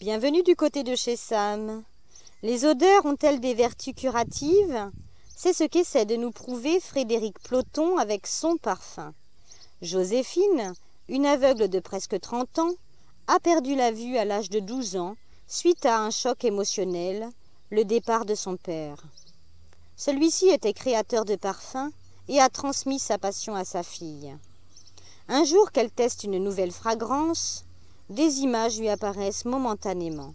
Bienvenue du côté de chez Sam. Les odeurs ont-elles des vertus curatives C'est ce qu'essaie de nous prouver Frédéric Ploton avec son parfum. Joséphine, une aveugle de presque 30 ans, a perdu la vue à l'âge de 12 ans suite à un choc émotionnel, le départ de son père. Celui-ci était créateur de parfums et a transmis sa passion à sa fille. Un jour qu'elle teste une nouvelle fragrance, des images lui apparaissent momentanément.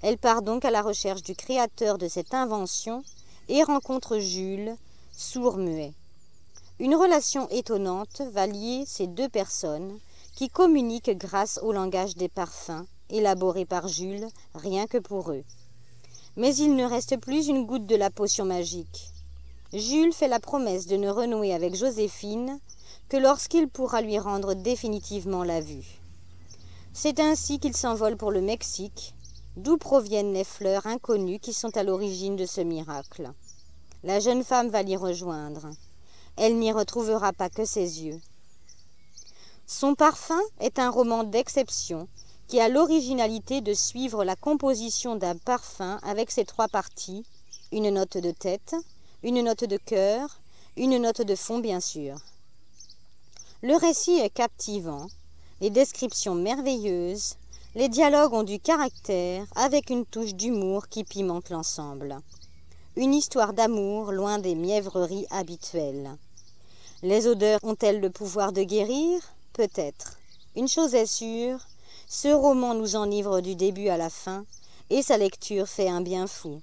Elle part donc à la recherche du créateur de cette invention et rencontre Jules, sourd-muet. Une relation étonnante va lier ces deux personnes qui communiquent grâce au langage des parfums élaboré par Jules rien que pour eux. Mais il ne reste plus une goutte de la potion magique. Jules fait la promesse de ne renouer avec Joséphine que lorsqu'il pourra lui rendre définitivement la vue. C'est ainsi qu'il s'envole pour le Mexique, d'où proviennent les fleurs inconnues qui sont à l'origine de ce miracle. La jeune femme va l'y rejoindre. Elle n'y retrouvera pas que ses yeux. Son parfum est un roman d'exception qui a l'originalité de suivre la composition d'un parfum avec ses trois parties, une note de tête, une note de cœur, une note de fond bien sûr. Le récit est captivant, les descriptions merveilleuses, les dialogues ont du caractère avec une touche d'humour qui pimente l'ensemble. Une histoire d'amour loin des mièvreries habituelles. Les odeurs ont-elles le pouvoir de guérir Peut-être. Une chose est sûre, ce roman nous enivre du début à la fin, et sa lecture fait un bien fou.